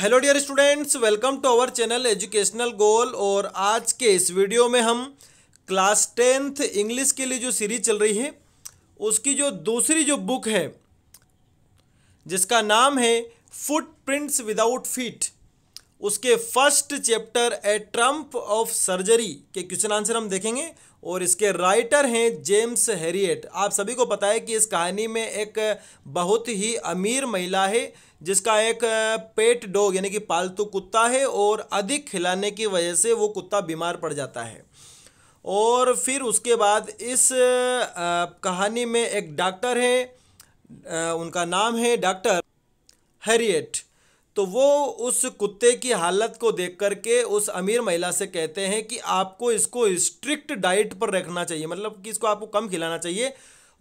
hello dear students welcome to our channel educational goal और आज के इस वीडियो में हम क्लास टेंथ इंग्लिश के लिए जो सीरीज चल रही है उसकी जो दूसरी जो बुक है जिसका नाम है फुट प्रिंट्स विदाउट फीट उसके first chapter a triumph of surgery के क्वेश्चन आंसर हम देखेंगे और इसके राइटर हैं जेम्स हैरिएट आप सभी को पता है कि इस कहानी में एक बहुत ही अमीर महिला है जिसका एक पेट डॉग यानी कि पालतू कुत्ता है और अधिक खिलाने की वजह से वो कुत्ता बीमार पड़ जाता है और फिर उसके बाद इस कहानी में एक डॉक्टर है उनका नाम है डॉक्टर हैरिएट तो वो उस कुत्ते की हालत को देख करके उस अमीर महिला से कहते हैं कि आपको इसको स्ट्रिक्ट डाइट पर रखना चाहिए मतलब कि इसको आपको कम खिलाना चाहिए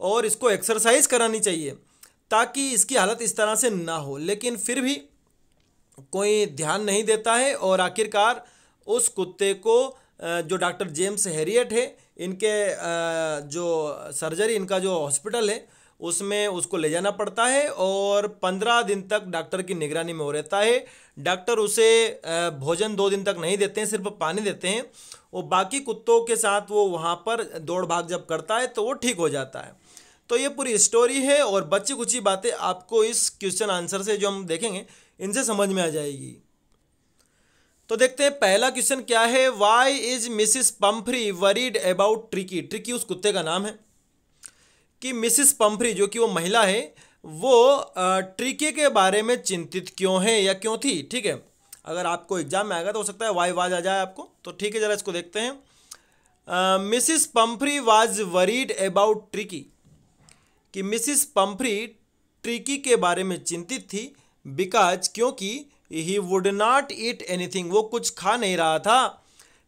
और इसको एक्सरसाइज करानी चाहिए ताकि इसकी हालत इस तरह से ना हो लेकिन फिर भी कोई ध्यान नहीं देता है और आखिरकार उस कुत्ते को जो डॉक्टर जेम्स हैरियट है इनके जो सर्जरी इनका जो हॉस्पिटल है उसमें उसको ले जाना पड़ता है और पंद्रह दिन तक डॉक्टर की निगरानी में वो रहता है डॉक्टर उसे भोजन दो दिन तक नहीं देते हैं सिर्फ पानी देते हैं और बाकी कुत्तों के साथ वो वहाँ पर दौड़ भाग जब करता है तो वो ठीक हो जाता है तो ये पूरी स्टोरी है और बच्ची कुची बातें आपको इस क्वेश्चन आंसर से जो हम देखेंगे इनसे समझ में आ जाएगी तो देखते हैं पहला क्वेश्चन क्या है why is Mrs Pumphrey worried about Tricki Tricki उस कुत्ते का नाम है कि मिसिस पंफरी जो कि वो महिला है वो ट्रीके के बारे में चिंतित क्यों है या क्यों थी ठीक है अगर आपको एग्जाम में आएगा तो हो सकता है वाई वाज आ जाए आपको तो ठीक है ज़रा इसको देखते हैं Mrs Pumphrey was worried about Tricki कि मिसिस पंफरी ट्रिकी के बारे में चिंतित थी बिकॉज क्योंकि he would not eat anything वो कुछ खा नहीं रहा था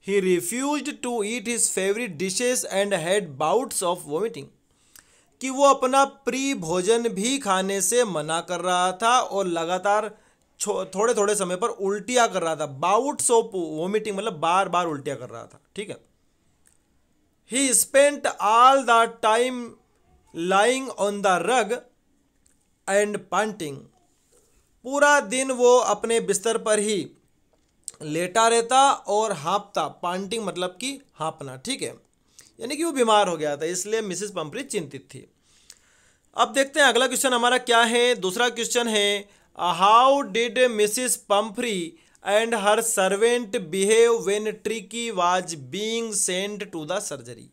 he refuse to eat his favourite dishes and had bouts of vomiting कि वो अपना प्री भोजन भी खाने से मना कर रहा था और लगातार थोड़े थोड़े समय पर उल्टिया कर रहा था बाउट सोप वोमिटिंग मतलब बार बार उल्टिया कर रहा था ठीक है he spent all the time lying on the rug and panting पूरा दिन वो अपने बिस्तर पर ही लेटा रहता और हाँपता पांटिंग मतलब कि हाँपना ठीक है यानी कि वो बीमार हो गया था इसलिए मिसिस पंपरी चिंतित थी अब देखते हैं अगला क्वेश्चन हमारा क्या है दूसरा क्वेश्चन है how did Mrs Pumphrey and her servant behave when Tricki was being sent to the surgery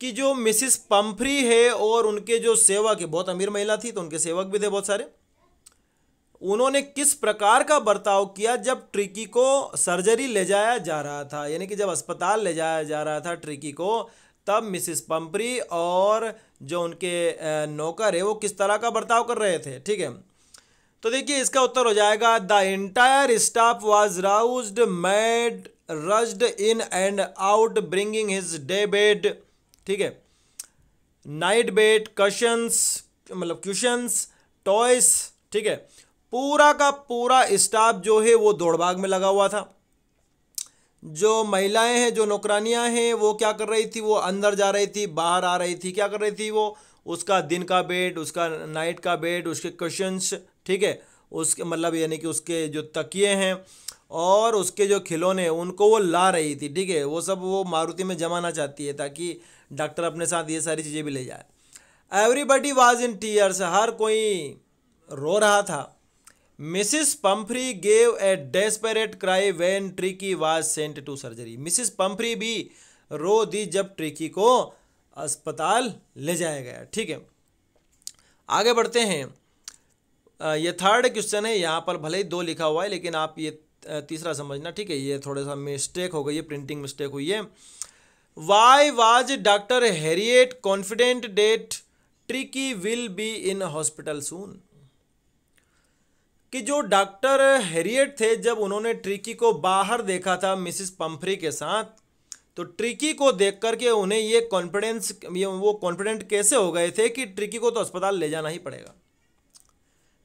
कि जो मिसिस पंफरी है और उनके जो सेवक है बहुत अमीर महिला थी तो उनके सेवक भी थे बहुत सारे उन्होंने किस प्रकार का बर्ताव किया जब ट्रिकी को सर्जरी ले जाया जा रहा था यानी कि जब अस्पताल ले जाया जा रहा था ट्रिकी को तब मिसिस पंपरी और जो उनके नौकर है वो किस तरह का बर्ताव कर रहे थे ठीक है तो देखिए इसका उत्तर हो जाएगा the entire staff was rouse mad rushed in and out bringing his day bed ठीक है नाइट बेड कशंस मतलब क्यूशंस टॉयस ठीक है पूरा का पूरा स्टाफ जो है वो दौड़बाग में लगा हुआ था जो महिलाएं हैं जो नौकरानियां हैं वो क्या कर रही थी वो अंदर जा रही थी बाहर आ रही थी क्या कर रही थी वो उसका दिन का बेड उसका नाइट का बेड उसके क्वेश्चंस ठीक है उसके मतलब यानी कि उसके जो तकिए हैं और उसके जो खिलौने उनको वो ला रही थी ठीक है वो सब वो मारुति में जमाना चाहती है ताकि डॉक्टर अपने साथ ये सारी चीज़ें भी ले जाए एवरीबडी वाज इन टीयर्स हर कोई रो रहा था Mrs Pumphrey gave a desperate cry when Tricki was sent to surgery Mrs Pumphrey भी रो दी जब ट्रिकी को अस्पताल ले जाया गया ठीक है आगे बढ़ते हैं ये थर्ड क्वेश्चन है यहाँ पर भले ही दो लिखा हुआ है लेकिन आप ये तीसरा समझना ठीक है ये थोड़ा सा मिस्टेक हो गई है प्रिंटिंग मिस्टेक हुई है why was doctor Herriot confident that Tricki will be in hospital soon कि जो डॉक्टर हैरियट थे जब उन्होंने ट्रिकी को बाहर देखा था मिसिस पंफरी के साथ तो ट्रिकी को देख करके उन्हें ये कॉन्फिडेंस वो कॉन्फिडेंट कैसे हो गए थे कि ट्रिकी को तो अस्पताल ले जाना ही पड़ेगा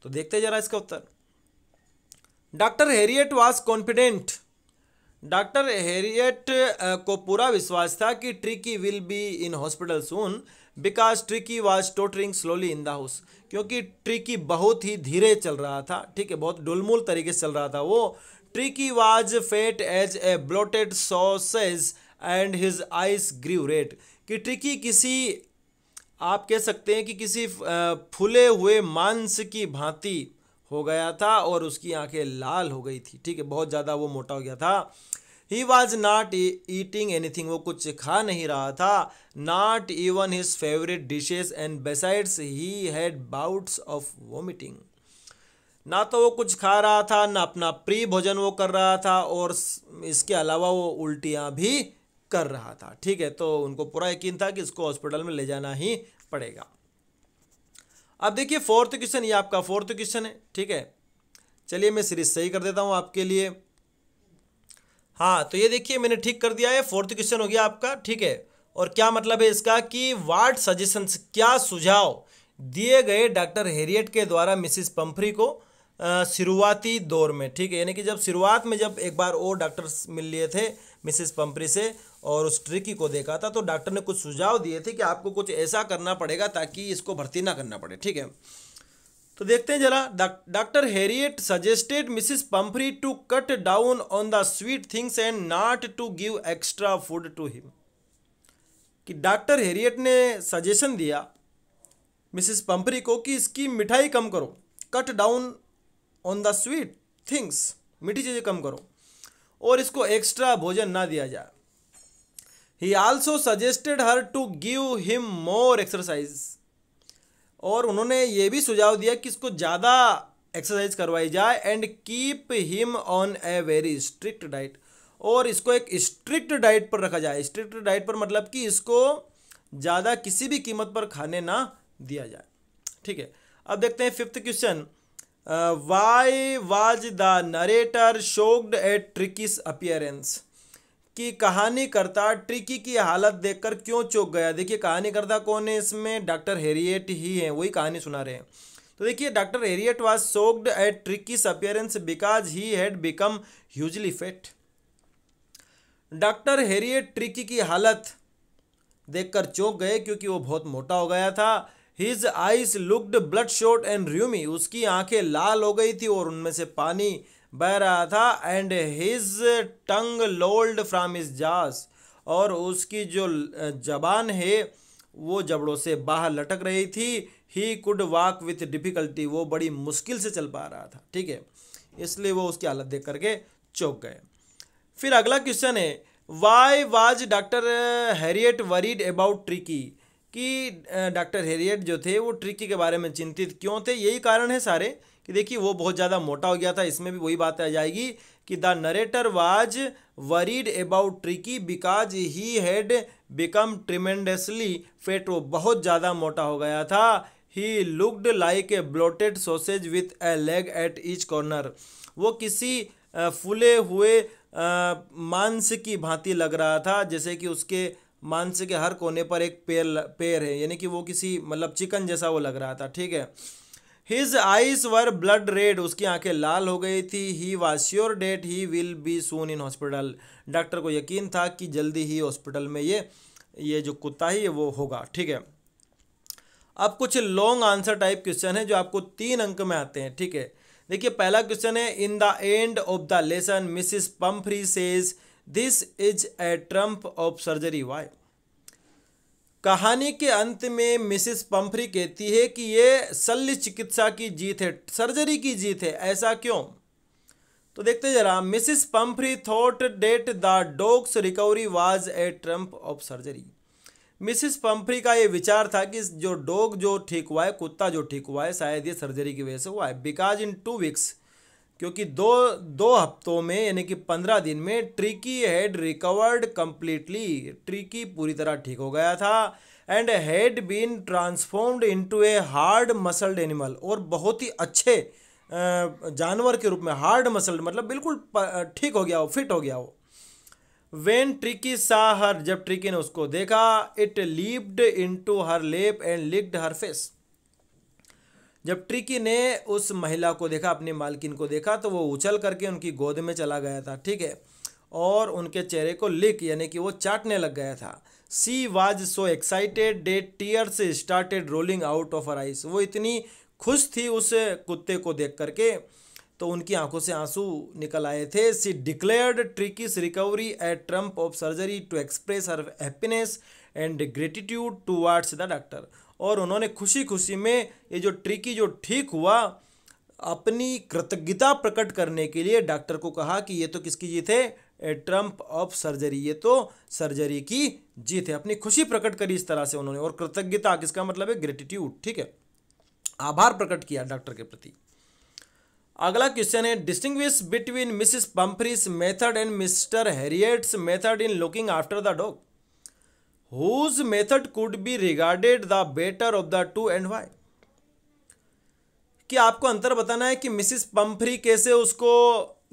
तो देखते जरा इसका उत्तर doctor Herriot was confident doctor Herriot को पूरा विश्वास था कि Tricki will be in hospital soon because Tricki was tottering slowly in the house क्योंकि ट्रिकी बहुत ही धीरे चल रहा था ठीक है बहुत डुलमुल तरीके से चल रहा था वो Tricki was fat as a bloated sausage and his eyes grew red कि ट्रिकी किसी आप कह सकते हैं कि किसी फूले हुए मांस की भांति हो गया था और उसकी आंखें लाल हो गई थी ठीक है बहुत ज़्यादा वो मोटा हो गया था he was not eating anything वो कुछ खा नहीं रहा था not even his favourite dishes and besides he had bouts of vomiting ना तो वो कुछ खा रहा था ना अपना प्री भोजन वो कर रहा था और इसके अलावा वो उल्टियाँ भी कर रहा था ठीक है तो उनको पूरा यकीन था कि इसको हॉस्पिटल में ले जाना ही पड़ेगा अब देखिए फोर्थ क्वेश्चन ये आपका फोर्थ क्वेश्चन है ठीक है चलिए मैं सीरीज सही कर देता हूँ आपके लिए हाँ तो ये देखिए मैंने ठीक कर दिया है फोर्थ क्वेश्चन हो गया आपका ठीक है और क्या मतलब है इसका कि वाट सजेशंस क्या सुझाव दिए गए डॉक्टर हेरियट के द्वारा मिसिस पंफरी को शुरुआती दौर में ठीक है यानी कि जब शुरुआत में जब एक बार वो डॉक्टर मिल लिए थे मिसिस पंपरी से और उस ट्रिकी को देखा था तो डॉक्टर ने कुछ सुझाव दिए थे कि आपको कुछ ऐसा करना पड़ेगा ताकि इसको भर्ती ना करना पड़े ठीक है तो देखते हैं जरा doctor Herriot suggested Mrs Pumphrey to cut down on the sweet things and not to give extra food to him कि डॉक्टर हेरियट ने सजेशन दिया मिसिस पम्फरी को कि इसकी मिठाई कम करो cut down on the sweet things मीठी चीज़ें कम करो और इसको एक्स्ट्रा भोजन ना दिया जाए he also suggested her to give him more exercise और उन्होंने ये भी सुझाव दिया कि इसको ज़्यादा एक्सरसाइज करवाई जाए and keep him on a very strict diet और इसको एक स्ट्रिक्ट डाइट पर रखा जाए स्ट्रिक्ट डाइट पर मतलब कि इसको ज़्यादा किसी भी कीमत पर खाने ना दिया जाए ठीक है अब देखते हैं fifth question why was the narrator shocked at Tricki's appearance कि कहानीकर्ता ट्रिकी की हालत देखकर क्यों चौंक गया देखिए कहानीकर्ता कौन है इसमें डॉक्टर हेरिएट ही हैं वही कहानी सुना रहे हैं तो देखिए doctor Herriot was shocked at Tricki's appearance because he had become hugely fat doctor Herriot Tricki की हालत देखकर चौंक गए क्योंकि वो बहुत मोटा हो गया था his eyes looked bloodshot and rheumy उसकी आंखें लाल हो गई थी और उनमें से पानी बह रहा था and his tongue lolled from his jaws और उसकी जो जबान है वो जबड़ों से बाहर लटक रही थी he could walk with difficulty वो बड़ी मुश्किल से चल पा रहा था ठीक है इसलिए वो उसकी हालत देख करके चौंक गए फिर अगला क्वेश्चन है why was doctor Herriot worried about Tricki कि डॉक्टर हैरियट जो थे वो ट्रिकी के बारे में चिंतित क्यों थे यही कारण है सारे कि देखिए वो बहुत ज़्यादा मोटा हो गया था इसमें भी वही बात आ जाएगी कि the narrator was worried about Tricki because he had become tremendously fat वो बहुत ज़्यादा मोटा हो गया था he looked like a bloated sausage with a leg at each corner वो किसी फूले हुए मांस की भांति लग रहा था जैसे कि उसके मांस के हर कोने पर एक पैर पैर है यानी कि वो किसी मतलब चिकन जैसा वो लग रहा था ठीक है his eyes were blood red उसकी आंखें लाल हो गई थी he was sure that he will be soon in hospital doctor को यकीन था कि जल्दी ही हॉस्पिटल में ये ये जो कुत्ता है वो होगा ठीक है अब कुछ लॉन्ग आंसर टाइप क्वेश्चन है जो आपको तीन अंक में आते हैं ठीक है देखिए पहला क्वेश्चन है in the end of the lesson Mrs Pomfrey says this is a triumph of surgery why कहानी के अंत में मिसिस पंफरी कहती है कि ये शल्य चिकित्सा की जीत है सर्जरी की जीत है ऐसा क्यों तो देखते जरा Mrs Pumphrey thought that the dog's recovery was a triumph of surgery Mrs Pumphrey का ये विचार था कि जो डॉग जो ठीक हुआ है कुत्ता जो ठीक हुआ है शायद ये सर्जरी की वजह से हुआ है बिकॉज इन टू वीक्स क्योंकि दो दो हफ्तों में यानी कि पंद्रह दिन में Tricki had recovered completely Tricki पूरी तरह ठीक हो गया था and had been transformed into a hard muscled animal और बहुत ही अच्छे जानवर के रूप में हार्ड मसल्ड मतलब बिल्कुल ठीक हो गया हो फिट हो गया हो वेन ट्रिकी सा हर जब ट्रिकी ने उसको देखा it in into her lap and licked her face जब ट्रिकी ने उस महिला को देखा अपनी मालकिन को देखा तो वो उछल करके उनकी गोद में चला गया था ठीक है और उनके चेहरे को लिक यानी कि वो चाटने लग गया था she was so excited the tears started rolling out of her eyes वो इतनी खुश थी उस कुत्ते को देख करके तो उनकी आंखों से आंसू निकल आए थे she declared Tricki's recovery at triumph of surgery to express her happiness and gratitude to the doctor और उन्होंने खुशी खुशी में ये जो ट्रिकी जो ठीक हुआ अपनी कृतज्ञता प्रकट करने के लिए डॉक्टर को कहा कि ये तो किसकी जीत है ए ट्रम्प ऑफ सर्जरी ये तो सर्जरी की जीत है अपनी खुशी प्रकट करी इस तरह से उन्होंने और कृतज्ञता किसका मतलब है ग्रेटिट्यूड ठीक है आभार प्रकट किया डॉक्टर के प्रति अगला क्वेश्चन है distinguish between Mrs Pumphrey's method and Mr Herriot's method in looking after the dog whose method could be regarded the better of the two and why कि आपको अंतर बताना है कि मिसिस पंफरी कैसे उसको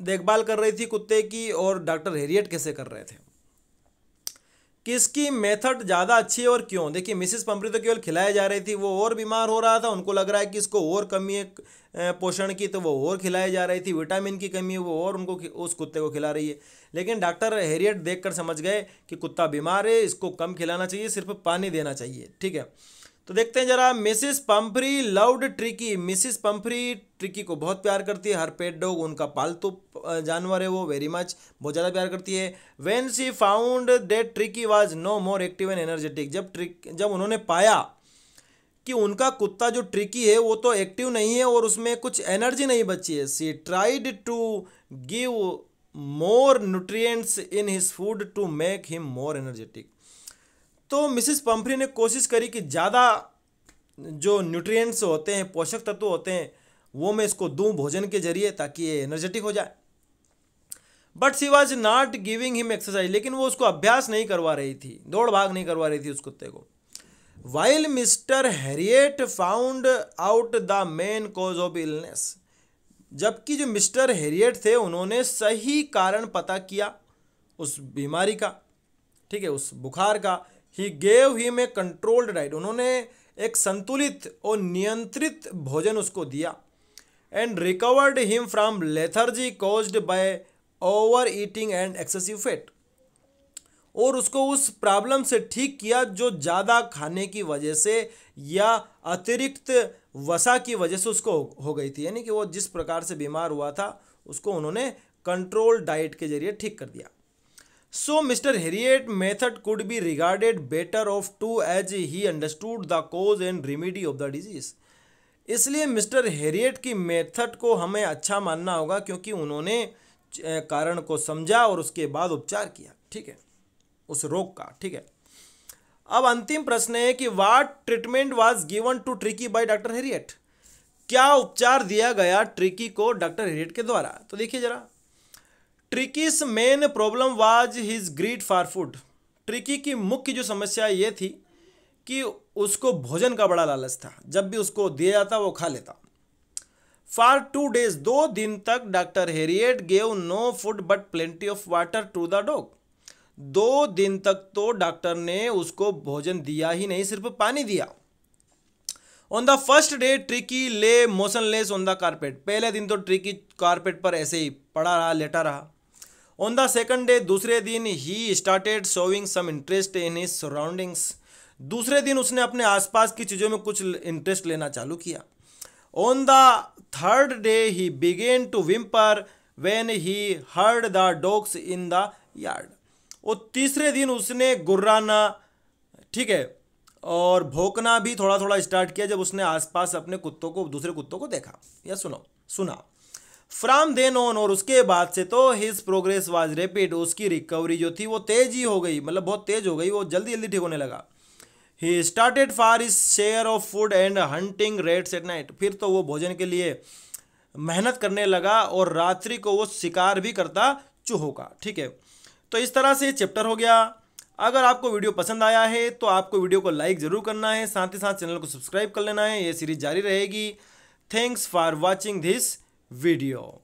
देखभाल कर रही थी कुत्ते की और डॉक्टर हेरियट कैसे कर रहे थे किसकी मेथड ज़्यादा अच्छी है और क्यों देखिए मिसिस पंपरी तो केवल खिलाया जा रही थी वो और बीमार हो रहा था उनको लग रहा है कि इसको और कमी है पोषण की तो वो और खिलाई जा रही थी विटामिन की कमी वो और उनको उस कुत्ते को खिला रही है लेकिन डॉक्टर हेरियट देखकर समझ गए कि कुत्ता बीमार है इसको कम खिलाना चाहिए सिर्फ पानी देना चाहिए ठीक है तो देखते हैं जरा Mrs Pumphrey loved Tricki Mrs Pumphrey Tricki को बहुत प्यार करती है हर पेट डॉग उनका पालतू जानवर है वो वेरी मच बहुत ज़्यादा प्यार करती है when she found that Tricki was no more active and energetic जब ट्रिक जब उन्होंने पाया कि उनका कुत्ता जो ट्रिकी है वो तो एक्टिव नहीं है और उसमें कुछ एनर्जी नहीं बची है she tried to give more nutrients in his food to make him more energetic तो मिसिस पंफरी ने कोशिश करी कि ज़्यादा जो न्यूट्रिएंट्स होते हैं पोषक तत्व होते हैं वो मैं इसको दूँ भोजन के जरिए ताकि ये एनर्जेटिक हो जाए but she was not giving him exercise लेकिन वो उसको अभ्यास नहीं करवा रही थी दौड़ भाग नहीं करवा रही थी उस कुत्ते को while Mr harriet found out the main cause of illness जबकि जो मिस्टर हेरिएट थे उन्होंने सही कारण पता किया उस बीमारी का ठीक है उस बुखार का ही गेव ही में कंट्रोल्ड डाइट उन्होंने एक संतुलित और नियंत्रित भोजन उसको दिया and recovered him from lethargy caused by over eating and excessive fat और उसको उस प्रॉब्लम से ठीक किया जो ज़्यादा खाने की वजह से या अतिरिक्त वसा की वजह से उसको हो गई थी यानी कि वो जिस प्रकार से बीमार हुआ था उसको उन्होंने कंट्रोल डाइट के जरिए ठीक कर दिया so Mr Herriot method could be regarded better of two as he understood the cause and remedy of the disease इसलिए मिस्टर हेरिएट की मेथड को हमें अच्छा मानना होगा क्योंकि उन्होंने कारण को समझा और उसके बाद उपचार किया ठीक है उस रोग का ठीक है अब अंतिम प्रश्न है कि what treatment was given to Tricki by doctor Herriot क्या उपचार दिया गया ट्रिकी को डॉक्टर हेरियट के द्वारा तो देखिए जरा Tricki's main problem was his greed for food Tricki की मुख्य जो समस्या ये थी कि उसको भोजन का बड़ा लालच था जब भी उसको दिया जाता वो खा लेता फॉर टू डेज दो दिन तक doctor Herriot gave no food but plenty of water to the dog दो दिन तक तो डॉक्टर ने उसको भोजन दिया ही नहीं सिर्फ पानी दिया on the first day Tricki lay motionless on the carpet पहले दिन तो ट्रिकी कारपेट पर ऐसे ही पड़ा रहा लेटा रहा ऑन द सेकंड डे दूसरे दिन he started showing some interest in his surroundings दूसरे दिन उसने अपने आसपास की चीज़ों में कुछ इंटरेस्ट लेना चालू किया on the third day he began to whimper when he heard the dogs in the yard और तीसरे दिन उसने गुर्राना ठीक है और भोंकना भी थोड़ा थोड़ा स्टार्ट किया जब उसने आसपास अपने कुत्तों को दूसरे कुत्तों को देखा या सुनो सुना फ्राम देन ऑन और उसके बाद से तो हिज प्रोग्रेस वाज रेपिड उसकी रिकवरी जो थी वो तेज ही हो गई मतलब बहुत तेज हो गई वो जल्दी जल्दी ठीक होने लगा he started for his share of food and hunting rats at night फिर तो वो भोजन के लिए मेहनत करने लगा और रात्रि को वो शिकार भी करता चूहों का ठीक है तो इस तरह से चैप्टर हो गया अगर आपको वीडियो पसंद आया है तो आपको वीडियो को लाइक ज़रूर करना है साथ ही साथ चैनल को सब्सक्राइब कर लेना है ये सीरीज जारी रहेगी thanks for watching this video